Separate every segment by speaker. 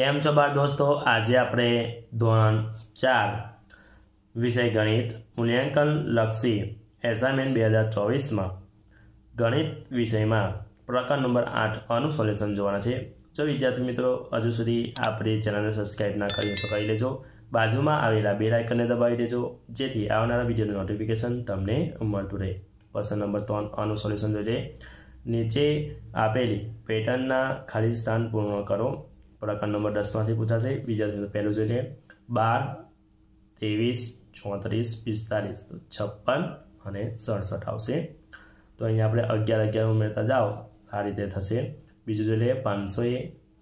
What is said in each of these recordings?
Speaker 1: કેમ છો બાળ દોસ્તો આજે આપણે ધોરણ ચાર વિષય ગણિત મૂલ્યાંકન લક્ષી એસાઇનમેન્ટ બે હજાર ચોવીસમાં ગણિત વિષયમાં પ્રકાર નંબર આઠ અનું સોલ્યુશન જોવાના છે જો વિદ્યાર્થી મિત્રો હજુ સુધી આપણી ચેનલને સબસ્ક્રાઈબ ના કરી તો કરી લેજો બાજુમાં આવેલા બે લાઇકનને દબાવી દેજો જેથી આવનારા વિડીયોનું નોટિફિકેશન તમને મળતું રહે પ્રશ્ન નંબર ત્રણ અનું સોલ્યુશન જોઈ લે નીચે આપેલી પેટર્નના ખાલી સ્થાન પૂર્ણ કરો પ્રકરણ નંબર દસમાંથી પૂછાશે બીજા પહેલું જોઈ લઈએ બાર ત્રેવીસ ચોત્રીસ પિસ્તાલીસ તો છપ્પન અને સડસઠ આવશે તો અહીંયા આપણે અગિયાર અગિયાર ઉમેરતા જાઓ આ રીતે થશે બીજું જોઈ લઈએ પાંચસો એ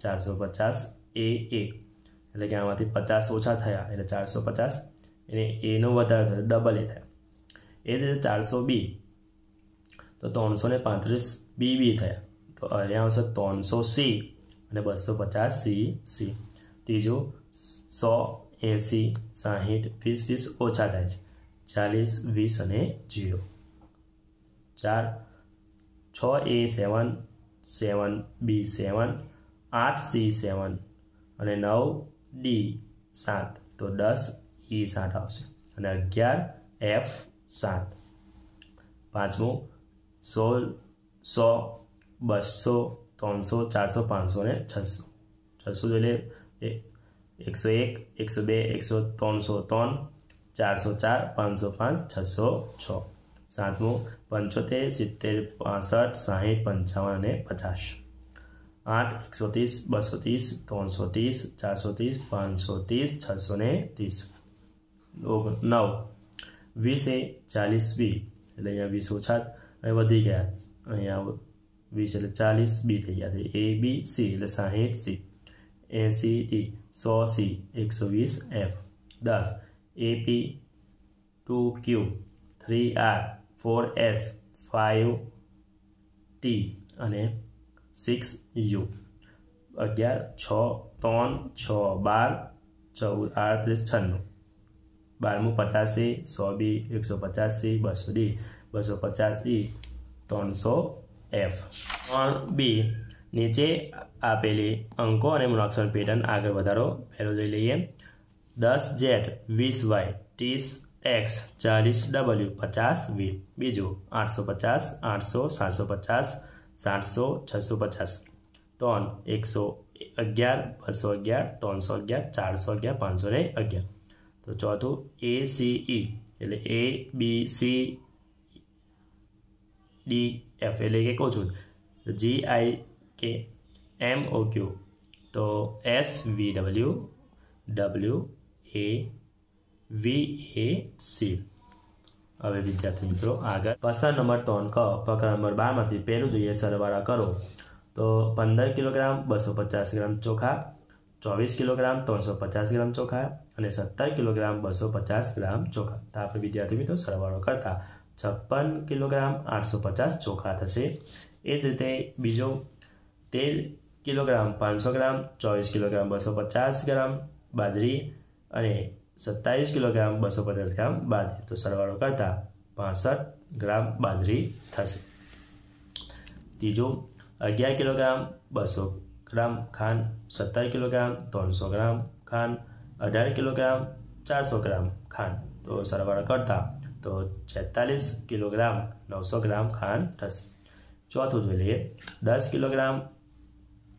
Speaker 1: ચારસો પચાસ એ એક એટલે કે આમાંથી પચાસ ઓછા થયા એટલે ચારસો પચાસ એને એનો વધારે થયો ડબલ એ થયા એ જ રીતે ચારસો બી તો ત્રણસો ને પાંત્રીસ બી બી થયા તો અહીંયા આવશે ત્રણસો સી અને બસો પચાસ સી સી ત્રીજો સો એંસી સાહીઠ વીસ વીસ ઓછા થાય છે ચાલીસ વીસ અને જીરો ચાર છ એ સેવન સેવન બી સેવન આઠ સી સેવન અને નવ ડી સાત તો દસ ઈ સાત આવશે અને અગિયાર એફ સાત પાંચમું સોળ સો બસો ત્રણસો ચારસો પાંચસો ને છસો છસો જોઈ લે એકસો એક એકસો બે એકસો ત્રણસો ત્રણ ચારસો ચાર પાંચસો પાંચ છસો છ સાતમું પંચોતેર સિત્તેર પાસઠ સાહીઠ પંચાવન અને પચાસ આઠ એકસો ત્રીસ બસો ત્રીસ ત્રણસો ત્રીસ ચારસો ત્રીસ પાંચસો ત્રીસ છસો ને ત્રીસ નવ વીસ એ ચાલીસ બી એટલે અહીંયા વીસ ઓછા વધી ગયા અહીંયા વીસ એટલે ચાલીસ બી થઈ ગયા છે એ બી સી એટલે સાહીઠ સી એસી ડી સો સી એકસો વીસ એફ દસ A P two Q three R four S five T અને સિક્સ યુ અગિયાર છ ત્રણ છ બાર ચૌદ આડત્રીસ છન્નું બારમું પચાસી સો બી એકસો પચાસી બસો ડી બસો પચાસ ઈ ત્રણસો એફ ત્રણ બી નીચે આપેલી અંકો અને મૂળાક્ષર પેટર્ન આગળ વધારો પહેલો જોઈ લઈએ દસ જેડ વીસ વાય ત્રીસ એક્સ ચાલીસ ડબલ્યુ પચાસ વી બીજું આઠસો પચાસ આઠસો સાતસો પચાસ સાતસો છસો પચાસ ત્રણ એકસો અગિયાર બસો અગિયાર ત્રણસો અગિયાર ચારસો અગિયાર પાંચસો ને અગિયાર તો ચોથું એ સી e. એટલે A B C D F એટલે કે કોચુદ જી આઈ કે એમ ઓ ક્યુ તો S V W W A V A C હવે વિદ્યાર્થી મિત્રો આગળ પ્રશ્ન નંબર ત્રણ ક પ્રકરણ નંબર બારમાંથી પહેલું જોઈએ સરવાળા કરો તો પંદર કિલોગ્રામ બસો પચાસ ગ્રામ ચોખા ચોવીસ કિલોગ્રામ ત્રણસો પચાસ ગ્રામ ચોખા અને સત્તર કિલોગ્રામ બસો પચાસ ગ્રામ ચોખા તો આપણે વિદ્યાર્થી મિત્રો સરવાળો કરતા છપ્પન કિલોગ્રામ આઠસો પચાસ ચોખા થશે એ જ રીતે બીજો તેર કિલોગ્રામ પાંચસો ગ્રામ ચોવીસ કિલોગ્રામ બસો પચાસ ગ્રામ બાજરી અને સત્તાવીસ કિલોગ્રામ બસો પચાસ ગ્રામ બાજરી તો સરવાળો કરતાં પાસઠ ગ્રામ બાજરી થશે ત્રીજો અગિયાર કિલોગ્રામ બસો ગ્રામ ખાંડ સત્તર કિલોગ્રામ ત્રણસો ગ્રામ ખાંડ અઢાર કિલોગ્રામ ચારસો ગ્રામ ખાંડ તો સરવાળો કરતા તો છેતાલીસ કિલોગ્રામ નવસો ગ્રામ ખાંડ થશે ચોથું જોઈ લઈએ દસ કિલોગ્રામ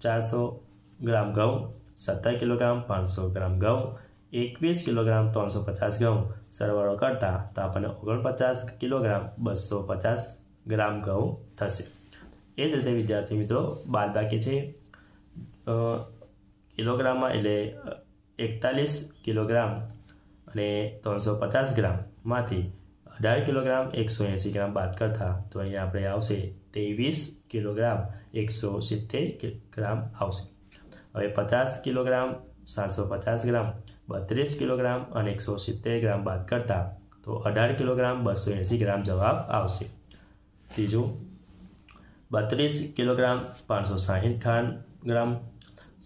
Speaker 1: ચારસો ગ્રામ ઘઉં સત્તર કિલોગ્રામ પાંચસો ગ્રામ ઘઉં એકવીસ કિલોગ્રામ ત્રણસો પચાસ ઘઉં સરવાળો કરતા તો આપણને ઓગણપચાસ કિલોગ્રામ બસો પચાસ ગ્રામ ઘઉં થશે એ જ રીતે વિદ્યાર્થી મિત્રો બાદ બાકી છે કિલોગ્રામમાં એટલે એકતાલીસ કિલોગ્રામ અને ત્રણસો પચાસ ગ્રામમાંથી અઢાર કિલોગ્રામ એકસો એંસી ગ્રામ બાદ કરતા તો અહીંયા આપણે આવશે ત્રેવીસ કિલોગ્રામ એકસો સિત્તેર ગ્રામ આવશે હવે પચાસ કિલોગ્રામ સાતસો પચાસ ગ્રામ બત્રીસ કિલોગ્રામ અને એકસો સિત્તેર ગ્રામ બાદ કરતાં તો અઢાર કિલોગ્રામ બસો એંસી ગ્રામ જવાબ આવશે ત્રીજું બત્રીસ કિલોગ્રામ પાંચસો સાહીઠ ખાન ગ્રામ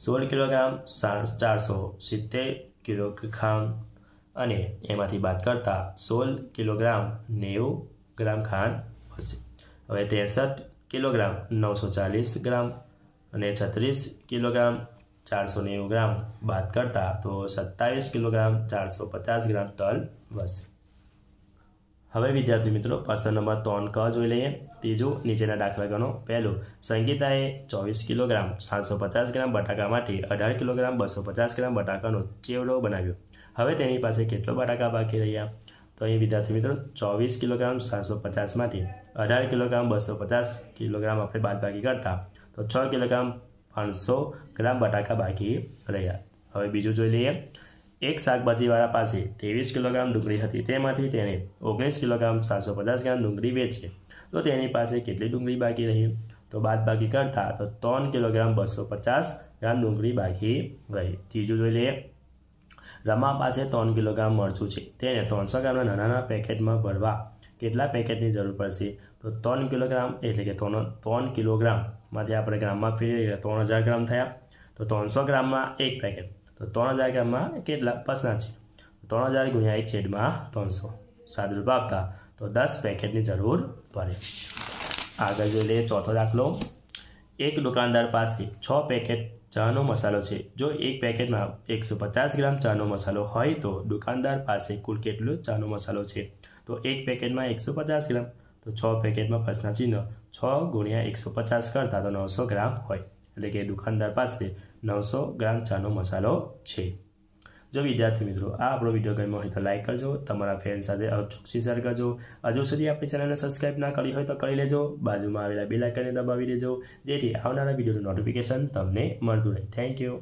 Speaker 1: સોળ કિલોગ્રામ ચારસો સિત્તેર કિલો ખાંડ અને એમાંથી બાદ કરતાં સોળ કિલોગ્રામ નેવું ગ્રામ ખાંડ વધશે હવે ત્રેસઠ કિલોગ્રામ નવસો ચાલીસ ગ્રામ અને છત્રીસ કિલોગ્રામ ચારસો નેવું ગ્રામ બાદ કરતાં તો સત્તાવીસ કિલોગ્રામ ચારસો પચાસ ગ્રામ તલ વધશે હવે વિદ્યાર્થી મિત્રો પ્રશ્ન નંબર ત્રણ ક જોઈ લઈએ ત્રીજું નીચેના દાખલા ગણો પહેલું સંગીતાએ ચોવીસ કિલોગ્રામ સાતસો પચાસ ગ્રામ બટાકા માટે અઢાર કિલોગ્રામ બસો પચાસ ગ્રામ બટાકાનો ચેવડો બનાવ્યો હવે તેની પાસે કેટલો બટાકા બાકી રહ્યા તો અહીં વિદ્યાર્થી મિત્રો ચોવીસ કિલોગ્રામ સાતસો પચાસમાંથી અઢાર કિલોગ્રામ બસો પચાસ કિલોગ્રામ આપણે બાદબાકી કરતા તો છ કિલોગ્રામ પાંચસો ગ્રામ બટાકા બાકી રહ્યા હવે બીજું જોઈ લઈએ એક શાકભાજીવાળા પાસે ત્રેવીસ કિલોગ્રામ ડુંગળી હતી તેમાંથી તેણે ઓગણીસ કિલોગ્રામ સાતસો પચાસ ગ્રામ ડુંગળી વેચે તો તેની પાસે કેટલી ડુંગળી બાકી રહી તો બાદબાકી કરતા તો ત્રણ કિલોગ્રામ બસો પચાસ ગ્રામ ડુંગળી બાકી રહી ત્રીજું જોઈ લઈએ રમા પાસે ત્રણ કિલોગ્રામ મરચું છે તેને ત્રણસો ગ્રામના નાના પેકેટમાં ભરવા કેટલા પેકેટની જરૂર પડશે તો ત્રણ કિલોગ્રામ એટલે કે ત્રણ ત્રણ કિલોગ્રામમાંથી આપણે ગ્રામમાં ફેરી એટલે ત્રણ હજાર ગ્રામ થયા તો ત્રણસો ગ્રામમાં એક પેકેટ તો ત્રણ હજાર ગ્રામમાં કેટલા પસના છે ત્રણ હજાર ગુણ્યા એક છેડમાં ત્રણસો સાત રૂપિયા આપતા તો દસ પેકેટની જરૂર પડે આગળ લઈએ ચોથો દાખલો એક દુકાનદાર પાસે છ પેકેટ ચાનો મસાલો છે જો એક પેકેટમાં એકસો પચાસ ગ્રામ ચાનો મસાલો હોય તો દુકાનદાર પાસે કુલ કેટલો ચાનો મસાલો છે તો એક પેકેટમાં એકસો પચાસ ગ્રામ તો છ પેકેટમાં પ્રશ્ન ચિહ્ન છ ગુણ્યા એકસો પચાસ કરતા તો નવસો ગ્રામ હોય એટલે કે દુકાનદાર પાસે નવસો ગ્રામ ચાનો મસાલો છે જો વિદ્યાર્થી મિત્રો આ આપણો વિડીયો ગમ્યો હોય તો લાઇક કરજો તમારા ફ્રેન્ડ સાથે અચૂકથી શેર કરજો હજુ સુધી આપણી ચેનલને સબસ્ક્રાઇબ ના કરી હોય તો કરી લેજો બાજુમાં આવેલા બે લાઇકને દબાવી દેજો જેથી આવનારા વિડીયોનું નોટિફિકેશન તમને મળતું રહે થેન્ક યુ